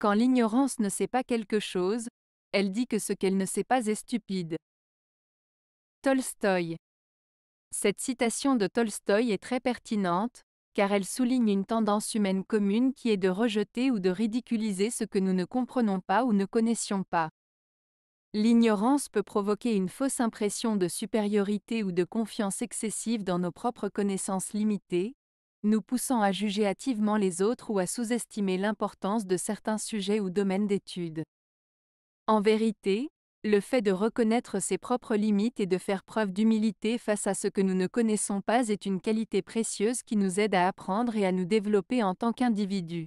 Quand l'ignorance ne sait pas quelque chose, elle dit que ce qu'elle ne sait pas est stupide. Tolstoï. Cette citation de Tolstoï est très pertinente, car elle souligne une tendance humaine commune qui est de rejeter ou de ridiculiser ce que nous ne comprenons pas ou ne connaissions pas. L'ignorance peut provoquer une fausse impression de supériorité ou de confiance excessive dans nos propres connaissances limitées, nous poussant à juger hâtivement les autres ou à sous-estimer l'importance de certains sujets ou domaines d'études. En vérité, le fait de reconnaître ses propres limites et de faire preuve d'humilité face à ce que nous ne connaissons pas est une qualité précieuse qui nous aide à apprendre et à nous développer en tant qu'individus.